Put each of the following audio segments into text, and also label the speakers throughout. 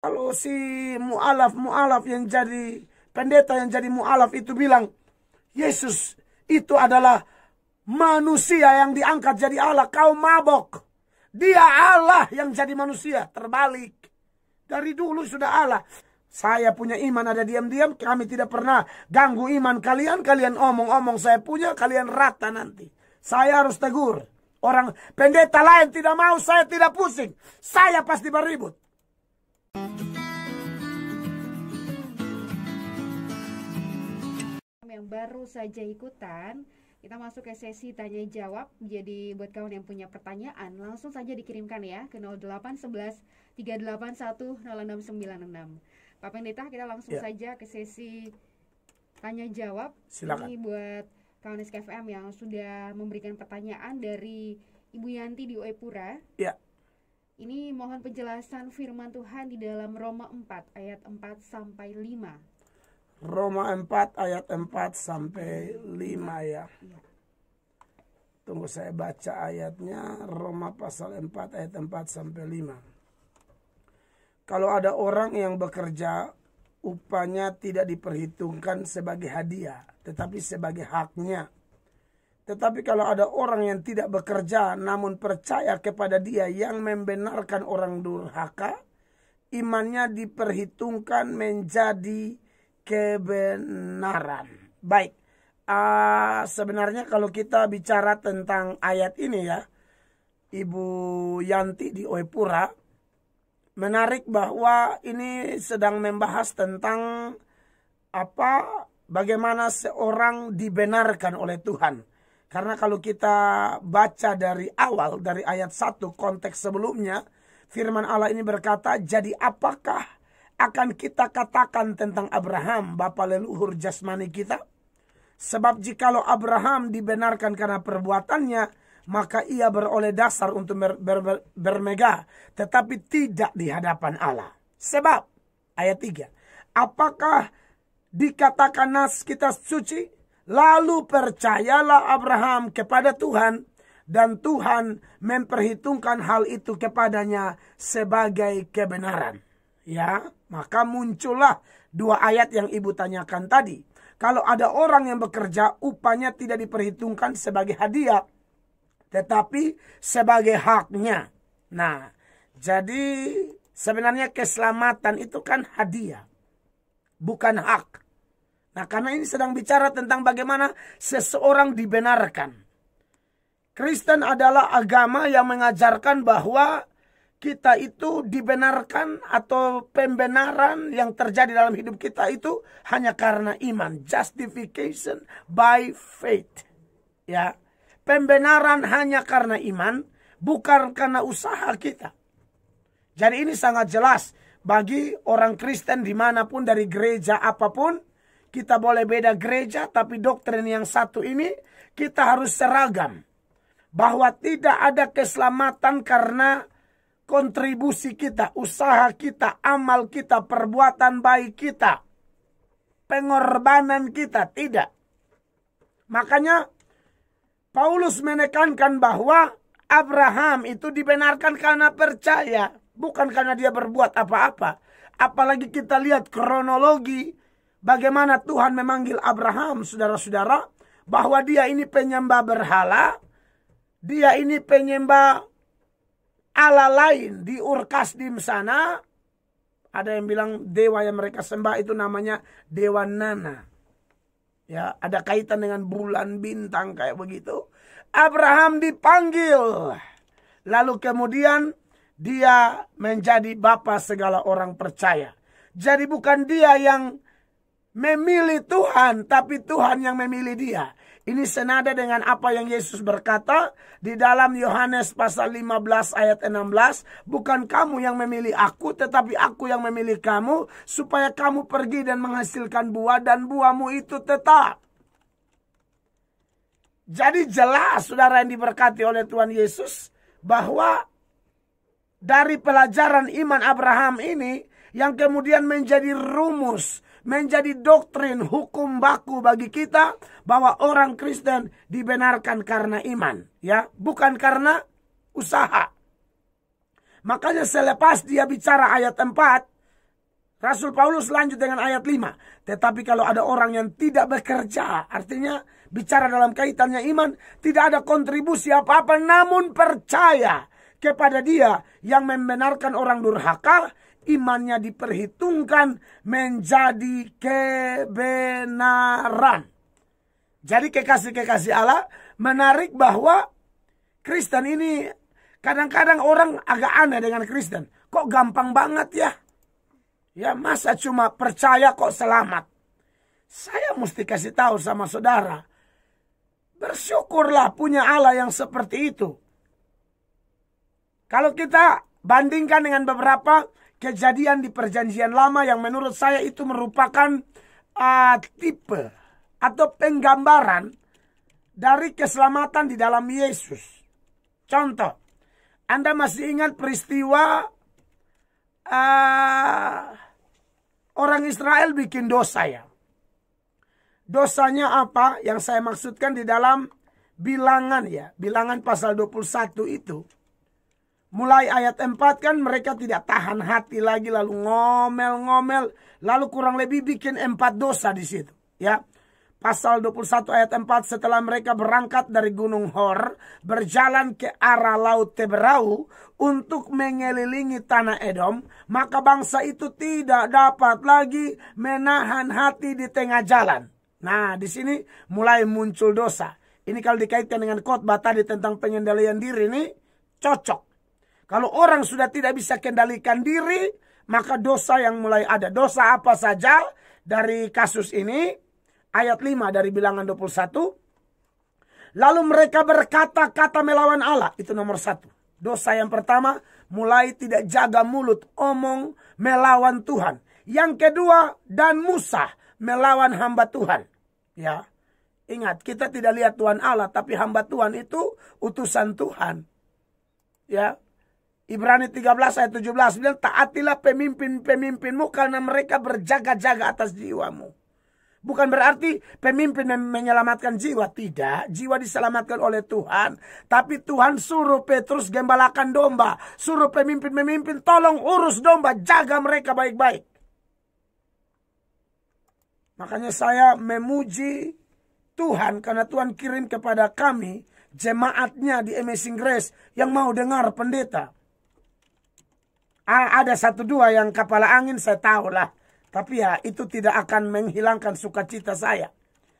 Speaker 1: Kalau si mu'alaf, mu'alaf yang jadi pendeta yang jadi mu'alaf itu bilang, Yesus itu adalah manusia yang diangkat jadi Allah. Kau mabok. Dia Allah yang jadi manusia. Terbalik. Dari dulu sudah Allah. Saya punya iman ada diam-diam. Kami tidak pernah ganggu iman kalian. Kalian omong-omong saya punya. Kalian rata nanti. Saya harus tegur. Orang pendeta lain tidak mau. Saya tidak pusing. Saya pasti beribut yang baru saja ikutan kita masuk ke sesi tanya jawab. Jadi buat kawan yang punya pertanyaan langsung saja dikirimkan ya ke 0811 381 0696. Pak Pendeta kita langsung ya. saja ke sesi tanya jawab. Silakan. Ini buat kawan SKFM yang sudah memberikan pertanyaan dari Ibu Yanti di Uepura. Ya. Ini mohon penjelasan firman Tuhan di dalam Roma 4 ayat 4 sampai 5. Roma 4 ayat 4 sampai 5 ya. ya. Tunggu saya baca ayatnya Roma pasal 4 ayat 4 sampai 5. Kalau ada orang yang bekerja upahnya tidak diperhitungkan sebagai hadiah tetapi sebagai haknya tetapi kalau ada orang yang tidak bekerja namun percaya kepada dia yang membenarkan orang durhaka, imannya diperhitungkan menjadi kebenaran. Baik, uh, sebenarnya kalau kita bicara tentang ayat ini ya, Ibu Yanti di Oepura, menarik bahwa ini sedang membahas tentang apa bagaimana seorang dibenarkan oleh Tuhan karena kalau kita baca dari awal, dari ayat 1 konteks sebelumnya, firman Allah ini berkata, jadi apakah akan kita katakan tentang Abraham, bapa leluhur jasmani kita? Sebab jikalau Abraham dibenarkan karena perbuatannya, maka ia beroleh dasar untuk ber, ber, ber, bermegah, tetapi tidak di hadapan Allah. Sebab, ayat 3, apakah dikatakan nas kita suci? Lalu percayalah Abraham kepada Tuhan dan Tuhan memperhitungkan hal itu kepadanya sebagai kebenaran. Ya, maka muncullah dua ayat yang ibu tanyakan tadi. Kalau ada orang yang bekerja, upahnya tidak diperhitungkan sebagai hadiah, tetapi sebagai haknya. Nah, jadi sebenarnya keselamatan itu kan hadiah, bukan hak. Nah, karena ini sedang bicara tentang bagaimana seseorang dibenarkan. Kristen adalah agama yang mengajarkan bahwa kita itu dibenarkan atau pembenaran yang terjadi dalam hidup kita itu hanya karena iman, justification by faith. Ya. Pembenaran hanya karena iman, bukan karena usaha kita. Jadi ini sangat jelas bagi orang Kristen dimanapun dari gereja apapun kita boleh beda gereja, tapi doktrin yang satu ini kita harus seragam. Bahwa tidak ada keselamatan karena kontribusi kita, usaha kita, amal kita, perbuatan baik kita, pengorbanan kita. Tidak. Makanya Paulus menekankan bahwa Abraham itu dibenarkan karena percaya, bukan karena dia berbuat apa-apa. Apalagi kita lihat kronologi bagaimana Tuhan memanggil Abraham, saudara-saudara, bahwa dia ini penyembah berhala, dia ini penyembah Allah lain di Urkas di sana. Ada yang bilang dewa yang mereka sembah itu namanya dewa Nana. Ya, ada kaitan dengan bulan bintang kayak begitu. Abraham dipanggil. Lalu kemudian dia menjadi bapa segala orang percaya. Jadi bukan dia yang memilih Tuhan, tapi Tuhan yang memilih dia. Ini senada dengan apa yang Yesus berkata di dalam Yohanes pasal 15 ayat 16, bukan kamu yang memilih aku tetapi aku yang memilih kamu supaya kamu pergi dan menghasilkan buah dan buahmu itu tetap. Jadi jelas saudara yang diberkati oleh Tuhan Yesus bahwa dari pelajaran iman Abraham ini yang kemudian menjadi rumus menjadi doktrin hukum baku bagi kita bahwa orang Kristen dibenarkan karena iman, ya, bukan karena usaha. Makanya selepas dia bicara ayat 4, Rasul Paulus lanjut dengan ayat 5. Tetapi kalau ada orang yang tidak bekerja, artinya bicara dalam kaitannya iman, tidak ada kontribusi apa-apa namun percaya kepada dia yang membenarkan orang durhaka, imannya diperhitungkan menjadi kebenaran. Jadi kekasih-kekasih Allah menarik bahwa Kristen ini kadang-kadang orang agak aneh dengan Kristen. Kok gampang banget ya? Ya masa cuma percaya kok selamat? Saya mesti kasih tahu sama saudara. Bersyukurlah punya Allah yang seperti itu. Kalau kita bandingkan dengan beberapa kejadian di perjanjian lama yang menurut saya itu merupakan uh, tipe atau penggambaran dari keselamatan di dalam Yesus. Contoh, Anda masih ingat peristiwa uh, orang Israel bikin dosa ya? Dosanya apa yang saya maksudkan di dalam bilangan ya? Bilangan pasal 21 itu Mulai ayat 4 kan mereka tidak tahan hati lagi lalu ngomel-ngomel. Lalu kurang lebih bikin empat dosa di situ. Ya. Pasal 21 ayat 4 setelah mereka berangkat dari Gunung Hor. Berjalan ke arah Laut Teberau untuk mengelilingi tanah Edom. Maka bangsa itu tidak dapat lagi menahan hati di tengah jalan. Nah di sini mulai muncul dosa. Ini kalau dikaitkan dengan khotbah tadi tentang pengendalian diri ini cocok kalau orang sudah tidak bisa kendalikan diri, maka dosa yang mulai ada. Dosa apa saja dari kasus ini? Ayat 5 dari bilangan 21. Lalu mereka berkata-kata melawan Allah. Itu nomor satu. Dosa yang pertama, mulai tidak jaga mulut, omong melawan Tuhan. Yang kedua, dan Musa melawan hamba Tuhan. Ya, Ingat, kita tidak lihat Tuhan Allah, tapi hamba Tuhan itu utusan Tuhan. Ya, Ibrani 13 ayat 17 bilang taatilah pemimpin-pemimpinmu karena mereka berjaga-jaga atas jiwamu. Bukan berarti pemimpin menyelamatkan jiwa, tidak. Jiwa diselamatkan oleh Tuhan. Tapi Tuhan suruh Petrus gembalakan domba, suruh pemimpin-pemimpin tolong urus domba, jaga mereka baik-baik. Makanya saya memuji Tuhan karena Tuhan kirim kepada kami jemaatnya di Amazing Grace yang mau dengar pendeta ada satu dua yang kepala angin saya tahu lah. Tapi ya itu tidak akan menghilangkan sukacita saya.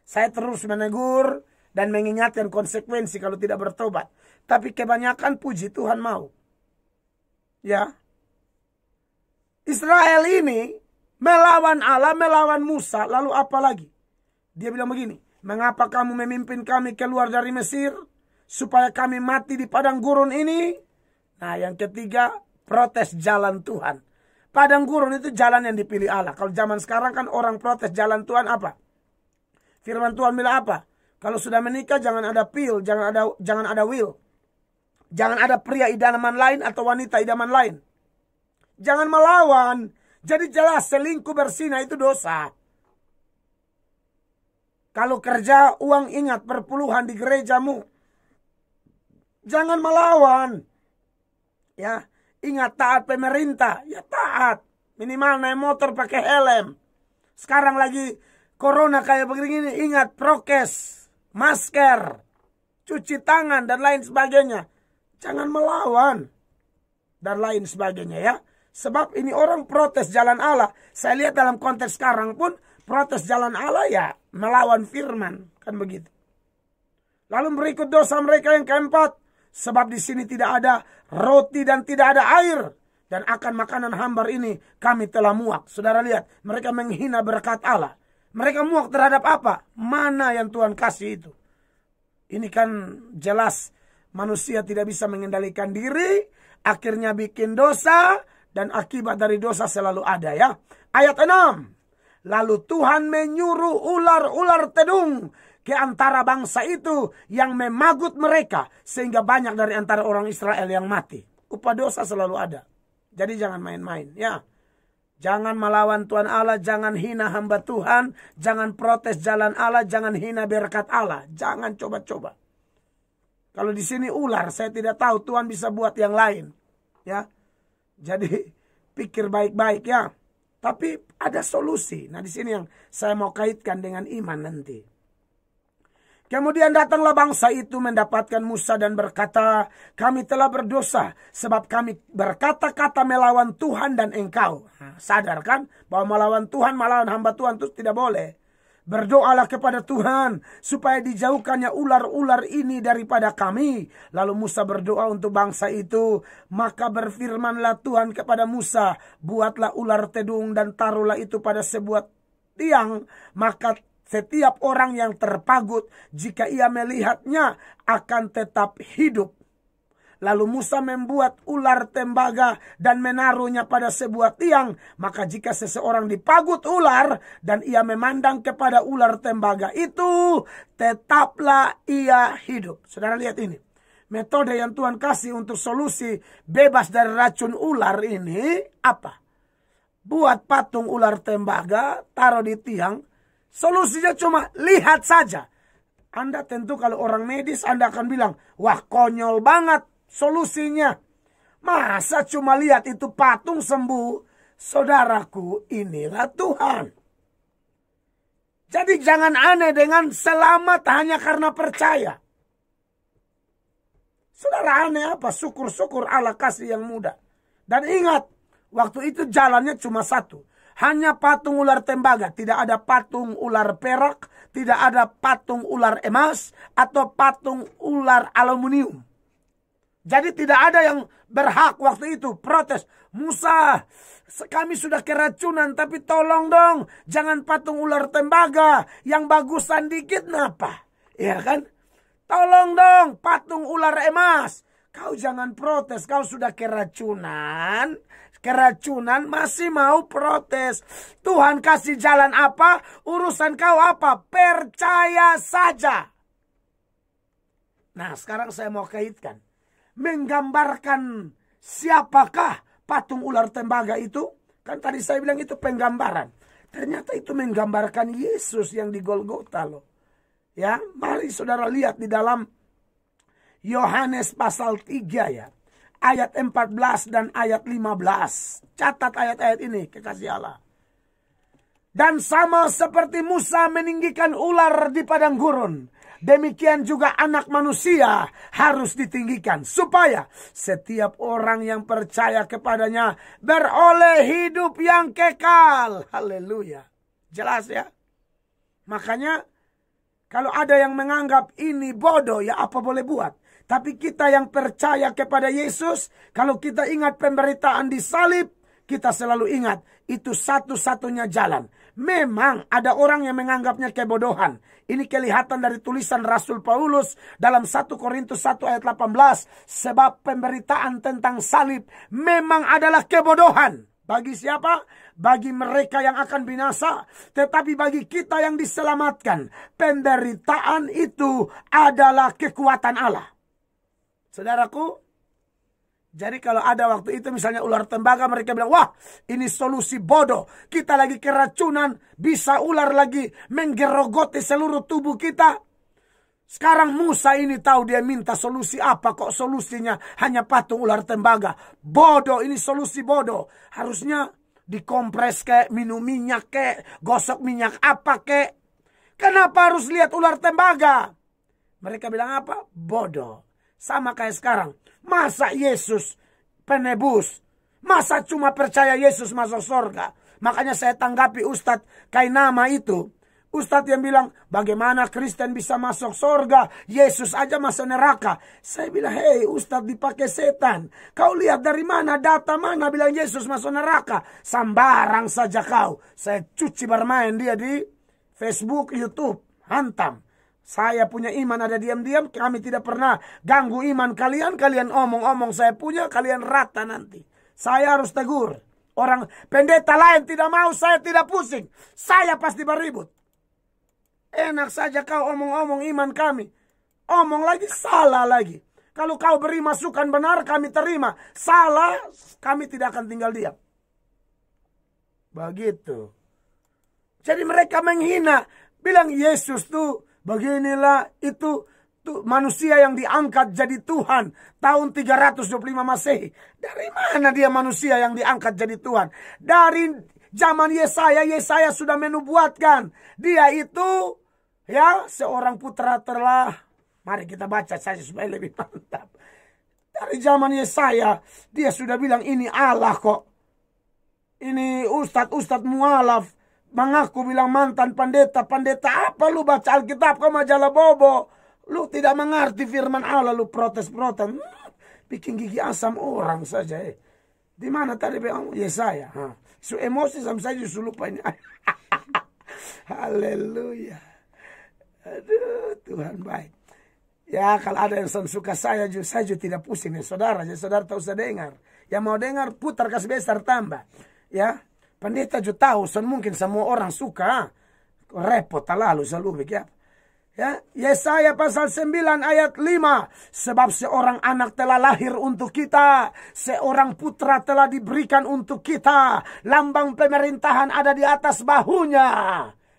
Speaker 1: Saya terus menegur dan mengingatkan konsekuensi kalau tidak bertobat. Tapi kebanyakan puji Tuhan mau. Ya. Israel ini melawan Allah, melawan Musa, lalu apa lagi? Dia bilang begini, mengapa kamu memimpin kami keluar dari Mesir? Supaya kami mati di padang gurun ini. Nah yang ketiga, protes jalan Tuhan. Padang gurun itu jalan yang dipilih Allah. Kalau zaman sekarang kan orang protes jalan Tuhan apa? Firman Tuhan bilang apa? Kalau sudah menikah jangan ada pil, jangan ada jangan ada will. Jangan ada pria idaman lain atau wanita idaman lain. Jangan melawan. Jadi jelas selingkuh bersina itu dosa. Kalau kerja uang ingat perpuluhan di gerejamu. Jangan melawan. Ya, Ingat taat pemerintah, ya taat. Minimal naik motor pakai helm. Sekarang lagi corona kayak begini, ingat prokes, masker, cuci tangan dan lain sebagainya. Jangan melawan dan lain sebagainya ya. Sebab ini orang protes jalan Allah. Saya lihat dalam konteks sekarang pun protes jalan Allah ya melawan firman. Kan begitu. Lalu berikut dosa mereka yang keempat. Sebab di sini tidak ada roti dan tidak ada air. Dan akan makanan hambar ini kami telah muak. Saudara lihat, mereka menghina berkat Allah. Mereka muak terhadap apa? Mana yang Tuhan kasih itu? Ini kan jelas manusia tidak bisa mengendalikan diri. Akhirnya bikin dosa. Dan akibat dari dosa selalu ada ya. Ayat 6. Lalu Tuhan menyuruh ular-ular tedung ke antara bangsa itu yang memagut mereka sehingga banyak dari antara orang Israel yang mati. Upah dosa selalu ada. Jadi jangan main-main ya. Jangan melawan Tuhan Allah, jangan hina hamba Tuhan, jangan protes jalan Allah, jangan hina berkat Allah. Jangan coba-coba. Kalau di sini ular, saya tidak tahu Tuhan bisa buat yang lain. Ya. Jadi pikir baik-baik ya. Tapi ada solusi. Nah, di sini yang saya mau kaitkan dengan iman nanti. Kemudian datanglah bangsa itu mendapatkan Musa dan berkata, kami telah berdosa sebab kami berkata-kata melawan Tuhan dan engkau. Sadarkan bahwa melawan Tuhan, melawan hamba Tuhan itu tidak boleh. Berdoalah kepada Tuhan supaya dijauhkannya ular-ular ini daripada kami. Lalu Musa berdoa untuk bangsa itu. Maka berfirmanlah Tuhan kepada Musa, buatlah ular tedung dan taruhlah itu pada sebuah tiang. Maka setiap orang yang terpagut jika ia melihatnya akan tetap hidup. Lalu Musa membuat ular tembaga dan menaruhnya pada sebuah tiang. Maka jika seseorang dipagut ular dan ia memandang kepada ular tembaga itu, tetaplah ia hidup. Saudara lihat ini. Metode yang Tuhan kasih untuk solusi bebas dari racun ular ini apa? Buat patung ular tembaga, taruh di tiang, Solusinya cuma lihat saja. Anda tentu kalau orang medis Anda akan bilang, wah konyol banget solusinya. Masa cuma lihat itu patung sembuh? Saudaraku inilah Tuhan. Jadi jangan aneh dengan selamat hanya karena percaya. Saudara aneh apa? Syukur-syukur Allah kasih yang muda. Dan ingat, waktu itu jalannya cuma satu. Hanya patung ular tembaga, tidak ada patung ular perak, tidak ada patung ular emas atau patung ular aluminium. Jadi tidak ada yang berhak waktu itu protes. Musa, kami sudah keracunan tapi tolong dong. Jangan patung ular tembaga. Yang bagusan dikit napa? Ya kan? Tolong dong patung ular emas. Kau jangan protes, kau sudah keracunan keracunan masih mau protes. Tuhan kasih jalan apa? Urusan kau apa? Percaya saja. Nah, sekarang saya mau kaitkan. Menggambarkan siapakah patung ular tembaga itu? Kan tadi saya bilang itu penggambaran. Ternyata itu menggambarkan Yesus yang di Golgota loh. Ya, mari saudara lihat di dalam Yohanes pasal 3 ya ayat 14 dan ayat 15. Catat ayat-ayat ini kekasih Allah. Dan sama seperti Musa meninggikan ular di padang gurun, demikian juga anak manusia harus ditinggikan supaya setiap orang yang percaya kepadanya beroleh hidup yang kekal. Haleluya. Jelas ya? Makanya kalau ada yang menganggap ini bodoh ya apa boleh buat? Tapi kita yang percaya kepada Yesus, kalau kita ingat pemberitaan di salib, kita selalu ingat itu satu-satunya jalan. Memang ada orang yang menganggapnya kebodohan. Ini kelihatan dari tulisan Rasul Paulus dalam 1 Korintus 1 ayat 18. Sebab pemberitaan tentang salib memang adalah kebodohan. Bagi siapa? Bagi mereka yang akan binasa. Tetapi bagi kita yang diselamatkan. Penderitaan itu adalah kekuatan Allah. Saudaraku, jadi kalau ada waktu itu misalnya ular tembaga mereka bilang, wah ini solusi bodoh. Kita lagi keracunan, bisa ular lagi menggerogoti seluruh tubuh kita. Sekarang Musa ini tahu dia minta solusi apa kok solusinya hanya patung ular tembaga. Bodoh ini solusi bodoh. Harusnya dikompres kek, minum minyak kek, gosok minyak apa kek. Kenapa harus lihat ular tembaga? Mereka bilang apa? Bodoh. Sama kayak sekarang. Masa Yesus penebus? Masa cuma percaya Yesus masuk surga? Makanya saya tanggapi Ustadz nama itu. Ustadz yang bilang, bagaimana Kristen bisa masuk surga? Yesus aja masuk neraka. Saya bilang, hei Ustadz dipakai setan. Kau lihat dari mana, data mana bilang Yesus masuk neraka. Sambarang saja kau. Saya cuci bermain dia di Facebook, Youtube. Hantam. Saya punya iman ada diam-diam, kami tidak pernah ganggu iman kalian. Kalian omong-omong saya punya, kalian rata nanti. Saya harus tegur. Orang pendeta lain tidak mau, saya tidak pusing. Saya pasti beribut. Enak saja kau omong-omong iman kami. Omong lagi, salah lagi. Kalau kau beri masukan benar, kami terima. Salah, kami tidak akan tinggal diam. Begitu. Jadi mereka menghina. Bilang Yesus tuh Beginilah itu manusia yang diangkat jadi Tuhan tahun 325 Masehi. Dari mana dia manusia yang diangkat jadi Tuhan? Dari zaman Yesaya, Yesaya sudah menubuatkan dia itu ya seorang putra terlah. Mari kita baca saja supaya lebih mantap. Dari zaman Yesaya dia sudah bilang ini Allah kok. Ini ustadz-ustadz mualaf Mengaku bilang mantan pendeta, pendeta apa lu baca Alkitab kau majalah bobo. Lu tidak mengerti firman Allah, lu protes-protes. bikin gigi asam orang saja. Eh. Di mana tadi bilang, oh, Yesaya. Ya ha. Su emosi sama saya justru lupa ini. Haleluya. Aduh, Tuhan baik. Ya, kalau ada yang suka saya, juga saya juga tidak pusing ya saudara. Jadi saudara tak usah dengar. Yang mau dengar putar kasih besar tambah. Ya, Pendeta juga tahu, son mungkin semua orang suka. Ah. Repot lalu selalu begitu. Ya, Yesaya pasal 9 ayat 5. Sebab seorang anak telah lahir untuk kita. Seorang putra telah diberikan untuk kita. Lambang pemerintahan ada di atas bahunya.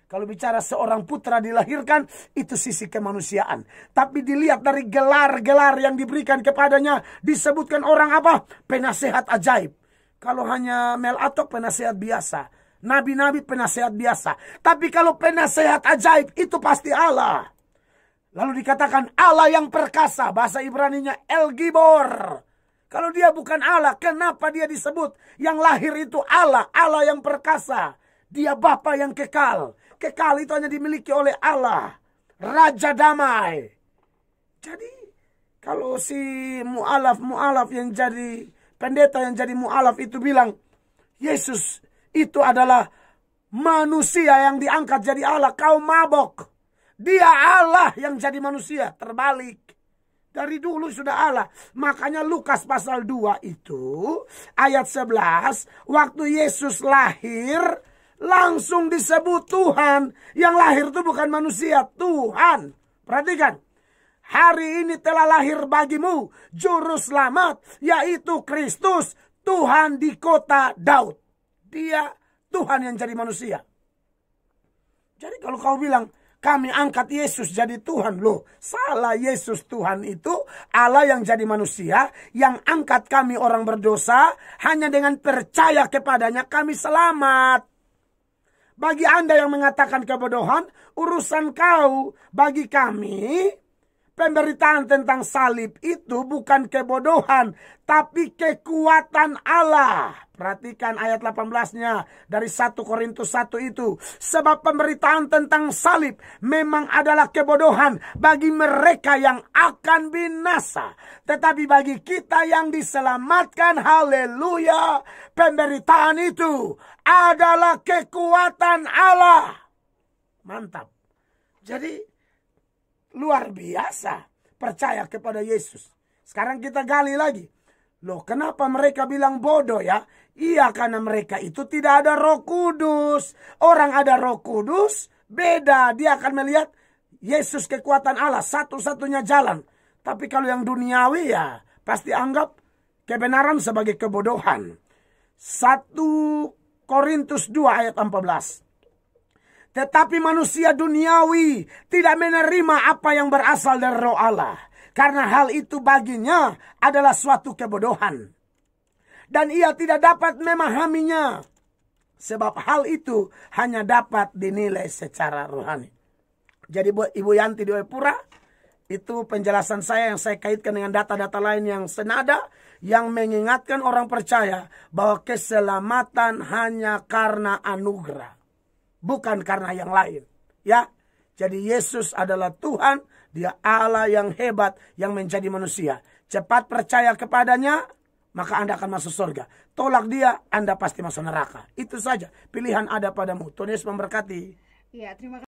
Speaker 1: Kalau bicara seorang putra dilahirkan, itu sisi kemanusiaan. Tapi dilihat dari gelar-gelar yang diberikan kepadanya, disebutkan orang apa? Penasehat ajaib kalau hanya Mel Atok penasehat biasa. Nabi-nabi penasehat biasa. Tapi kalau penasehat ajaib itu pasti Allah. Lalu dikatakan Allah yang perkasa. Bahasa Ibraninya El Gibor. Kalau dia bukan Allah, kenapa dia disebut yang lahir itu Allah, Allah yang perkasa. Dia Bapa yang kekal. Kekal itu hanya dimiliki oleh Allah. Raja damai. Jadi kalau si mu'alaf-mu'alaf yang jadi pendeta yang jadi mu'alaf itu bilang, Yesus itu adalah manusia yang diangkat jadi Allah. Kau mabok. Dia Allah yang jadi manusia. Terbalik. Dari dulu sudah Allah. Makanya Lukas pasal 2 itu ayat 11. Waktu Yesus lahir langsung disebut Tuhan. Yang lahir itu bukan manusia. Tuhan. Perhatikan hari ini telah lahir bagimu juru selamat yaitu Kristus Tuhan di kota Daud. Dia Tuhan yang jadi manusia. Jadi kalau kau bilang kami angkat Yesus jadi Tuhan loh. Salah Yesus Tuhan itu Allah yang jadi manusia. Yang angkat kami orang berdosa. Hanya dengan percaya kepadanya kami selamat. Bagi anda yang mengatakan kebodohan. Urusan kau. Bagi kami Pemberitaan tentang salib itu bukan kebodohan, tapi kekuatan Allah. Perhatikan ayat 18-nya dari 1 Korintus 1 itu. Sebab pemberitaan tentang salib memang adalah kebodohan bagi mereka yang akan binasa. Tetapi bagi kita yang diselamatkan, haleluya, pemberitaan itu adalah kekuatan Allah. Mantap. Jadi Luar biasa. Percaya kepada Yesus. Sekarang kita gali lagi. Loh kenapa mereka bilang bodoh ya? Iya karena mereka itu tidak ada roh kudus. Orang ada roh kudus beda. Dia akan melihat Yesus kekuatan Allah satu-satunya jalan. Tapi kalau yang duniawi ya pasti anggap kebenaran sebagai kebodohan. 1 Korintus 2 ayat 14. Tetapi manusia duniawi tidak menerima apa yang berasal dari roh Allah. Karena hal itu baginya adalah suatu kebodohan. Dan ia tidak dapat memahaminya. Sebab hal itu hanya dapat dinilai secara rohani. Jadi buat Ibu Yanti di Oepura, itu penjelasan saya yang saya kaitkan dengan data-data lain yang senada yang mengingatkan orang percaya bahwa keselamatan hanya karena anugerah bukan karena yang lain. Ya, jadi Yesus adalah Tuhan, Dia Allah yang hebat yang menjadi manusia. Cepat percaya kepadanya, maka Anda akan masuk surga. Tolak dia, Anda pasti masuk neraka. Itu saja. Pilihan ada padamu. Tuhan Yesus memberkati. Ya, terima kasih.